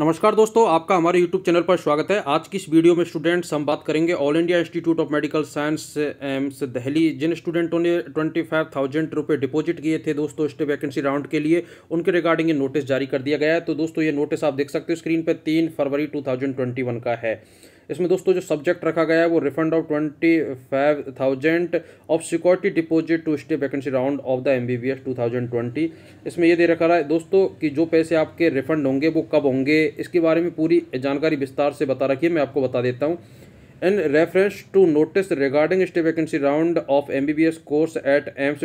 नमस्कार दोस्तों आपका हमारे YouTube चैनल पर स्वागत है आज की इस वीडियो में स्टूडेंट्स हम बात करेंगे all India institute of medical science AIIMS Delhi जिन स्टूडेंटों ने ट्वेंटी फाइव थाउजेंड रुपये डिपोजिट किए थे दोस्तों स्टे वैकेंसी राउंड के लिए उनके रिगार्डिंग ये नोटिस जारी कर दिया गया है तो दोस्तों ये नोटिस आप देख सकते हो स्क्रीन पर तीन फरवरी टू का है इसमें दोस्तों जो सब्जेक्ट रखा गया है वो refund of twenty five thousand of security deposit to stay vacancy round of the M B B S two thousand twenty इसमें ये दे रखा रहा है दोस्तों कि जो पैसे आपके रिफंड होंगे वो कब होंगे इसके बारे में पूरी जानकारी विस्तार से बता रखिए मैं आपको बता देता हूँ reference to notice regarding stay vacancy round of M B B S course at AIIMS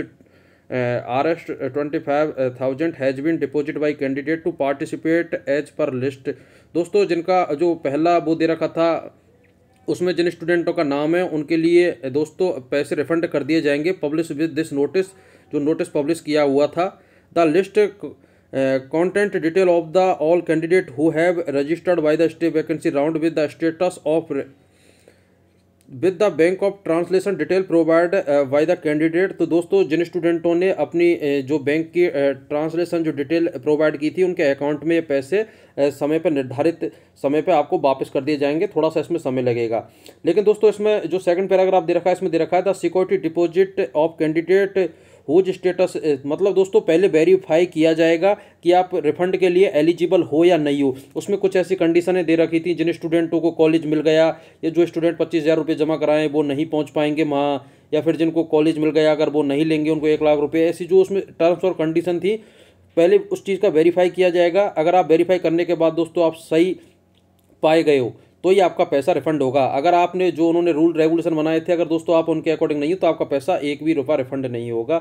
R S twenty five thousand has been deposit by candidate to participate as per list दोस्तों जिनका जो पहला वो दे रखा था उसमें जिन स्टूडेंटों का नाम है उनके लिए uh, दोस्तों पैसे रिफंड कर दिए जाएंगे पब्लिश विद दिस नोटिस जो नोटिस पब्लिश किया हुआ था the list content detail of the all candidate who have registered by the state vacancy round with the status of with the bank of translation detail provide by the candidate तो दोस्तों जिन स्टूडेंटों ने अपनी uh, जो bank की translation uh, जो detail provide की थी उनके अकाउंट में ये पैसे uh, समय पर निर्धारित समय पर आपको वापस कर दिए जाएंगे थोड़ा सा इसमें समय लगेगा लेकिन दोस्तों इसमें जो सेकंड पैराग्राफ दे रखा है इसमें दे रखा है the security deposit of candidate whose status मतलब दोस्तों पहले वेरीफाई किया जाएगा कि आप रिफंड के लिए एलिजिबल हो या नहीं हो उसमें कुछ ऐसी कंडीशनें दे रखी थी जिन स्टूडेंटों को कॉलेज मिल गया या जो स्टूडेंट पच्चीस हज़ार रुपये जमा कराएं वो नहीं पहुंच पाएंगे वहाँ या फिर जिनको कॉलेज मिल गया अगर वो नहीं लेंगे उनको एक लाख रुपये ऐसी जो उसमें टर्म्स और कंडीशन थी पहले उस चीज़ का वेरीफाई किया जाएगा अगर आप वेरीफाई करने के बाद दोस्तों आप सही पाए गए हो तो ही आपका पैसा रिफंड होगा अगर आपने जो उन्होंने रूल रेगुलेशन बनाए थे अगर दोस्तों आप उनके अकॉर्डिंग नहीं हो तो आपका पैसा एक भी रुपया रिफंड नहीं होगा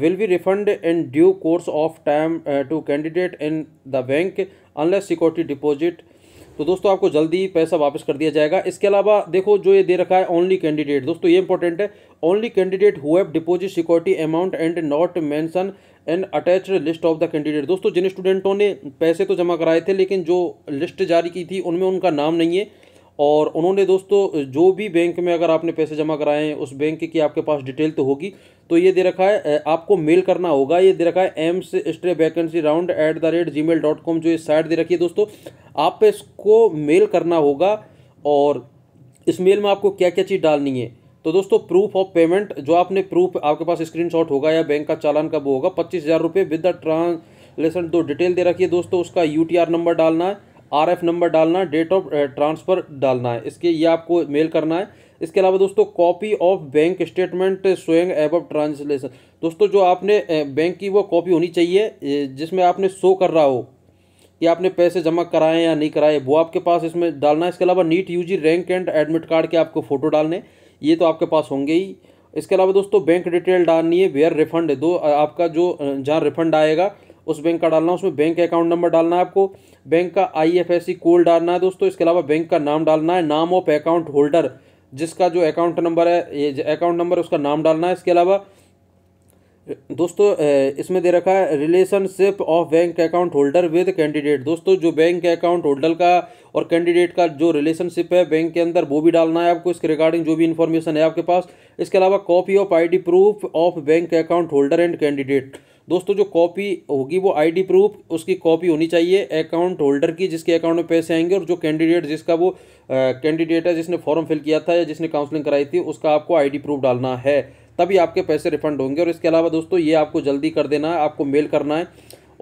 will be refund in due course of time to candidate in the bank unless security deposit तो दोस्तों आपको जल्दी पैसा वापस कर दिया जाएगा इसके अलावा देखो जो ये दे रखा है ओनली कैंडिडेट दोस्तों ये इंपॉर्टेंट है only candidate who have deposit security amount and not mention and attach list of the candidate दोस्तों जिन स्टूडेंटों ने पैसे तो जमा कराए थे लेकिन जो लिस्ट जारी की थी उनमें उनका नाम नहीं है और उन्होंने दोस्तों जो भी बैंक में अगर आपने पैसे जमा कराए हैं उस बैंक की आपके पास डिटेल तो होगी तो ये दे रखा है आपको मेल करना होगा ये दे रखा है AIIMS stray vacancy round at the rate G mail dot com जो ये साइट दे रखी है दोस्तों आप इसको मेल करना होगा और इस मेल में आपको क्या क्या चीज़ डालनी है तो दोस्तों प्रूफ ऑफ पेमेंट जो आपने प्रूफ आपके पास स्क्रीन होगा या बैंक का चालान का वो होगा पच्चीस हज़ार रुपये विद द ट्रांसलेसन दो डिटेल दे रखी है दोस्तों उसका यू नंबर डालना है आर नंबर डालना है डेट ऑफ ट्रांसफ़र डालना है इसके ये आपको मेल करना है इसके अलावा दोस्तों कॉपी ऑफ बैंक स्टेटमेंट स्वयं एब ट्रांसलेशन दोस्तों जो आपने बैंक eh, की वो कॉपी होनी चाहिए eh, जिसमें आपने शो कर रहा हो कि आपने पैसे जमा कराए या नहीं कराए वो आपके पास इसमें डालना है इसके अलावा NEET U rank and admit card के आपको फ़ोटो डालने ये तो आपके पास होंगे ही इसके अलावा दोस्तों बैंक डिटेल डालनी है वेयर रिफंड दो आपका जो eh, जहाँ रिफंड आएगा उस बैंक का डालना उसमें बैंक अकाउंट नंबर डालना है आपको बैंक का सी कोड डालना है दोस्तों इसके अलावा बैंक का नाम डालना है नाम ऑफ अकाउंट होल्डर जिसका जो अकाउंट नंबर है ये अकाउंट नंबर उसका नाम डालना है इसके अलावा दोस्तों इसमें दे रखा है relationship of bank account holder with candidate दोस्तों जो बैंक अकाउंट होल्डर का और कैंडिडेट का जो रिलेशनशिप है बैंक के अंदर वो भी डालना है आपको इसके रिगार्डिंग जो भी इन्फॉर्मेशन है आपके पास इसके अलावा copy of ID proof of bank account holder and candidate दोस्तों जो कॉपी होगी वो आईडी प्रूफ उसकी कॉपी होनी चाहिए अकाउंट होल्डर की जिसके अकाउंट में पैसे आएंगे और जो कैंडिडेट जिसका वो कैंडिडेट है जिसने फॉर्म फिल किया था या जिसने काउंसलिंग कराई थी उसका आपको आईडी प्रूफ डालना है तभी आपके पैसे रिफंड होंगे और इसके अलावा दोस्तों ये आपको जल्दी कर देना है आपको मेल करना है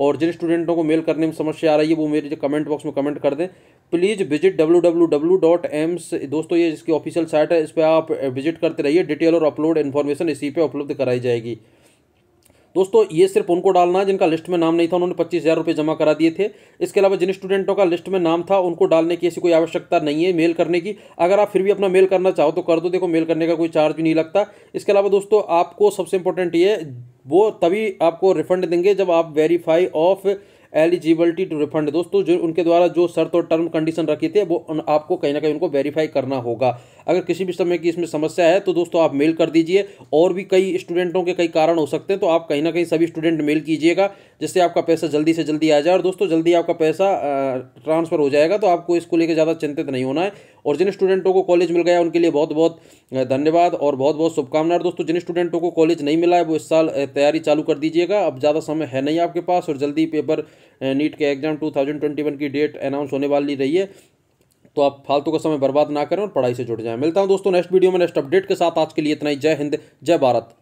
और जिन स्टूडेंटों को मेल करने में समस्या आ रही है वो मेरे कमेंट बॉक्स में कमेंट कर दें please visit W W W dot AIIMS दोस्तों ये जिसकी ऑफिशियल साइट है इस पर आप विजिट करते रहिए डिटेल और अपलोड इन्फॉर्मेशन इसी पे उपलब्ध कराई जाएगी दोस्तों ये सिर्फ उनको डालना है जिनका लिस्ट में नाम नहीं था उन्होंने पच्चीस हज़ार रुपये जमा करा दिए थे इसके अलावा जिन स्टूडेंटों का लिस्ट में नाम था उनको डालने की ऐसी कोई आवश्यकता नहीं है मेल करने की अगर आप फिर भी अपना मेल करना चाहो तो कर दो देखो मेल करने का कोई चार्ज भी नहीं लगता इसके अलावा दोस्तों आपको सबसे इंपॉर्टेंट ये वो तभी आपको रिफंड देंगे जब आप verify of eligibility to refund दोस्तों जो उनके द्वारा जो शर्त और टर्म कंडीशन रखी थे वो आपको कहीं ना कहीं उनको वेरीफाई करना होगा अगर किसी भी समय की इसमें समस्या है तो दोस्तों आप मेल कर दीजिए और भी कई स्टूडेंटों के कई कारण हो सकते हैं तो आप कहीं ना कहीं सभी स्टूडेंट मेल कीजिएगा जिससे आपका पैसा जल्दी से जल्दी आ जाए और दोस्तों जल्दी आपका पैसा ट्रांसफ़र हो जाएगा तो आपको इसको लेकर ज़्यादा चिंतित नहीं होना है और जिन स्टूडेंटों को कॉलेज मिल गया उनके लिए बहुत बहुत धन्यवाद और बहुत बहुत शुभकामनाएं दोस्तों जिन स्टूडेंटों को कॉलेज नहीं मिला है वो इस साल तैयारी चालू कर दीजिएगा अब ज़्यादा समय है नहीं आपके पास और जल्दी पेपर नीट के एग्जाम 2021 की डेट अनाउंस होने वाली रही है तो आप फालतू का समय बर्बाद ना करें और पढ़ाई से जुड़ जाएं मिलता हूं दोस्तों नेक्स्ट वीडियो में नेक्स्ट अपडेट के साथ आज के लिए इतना ही जय हिंद जय भारत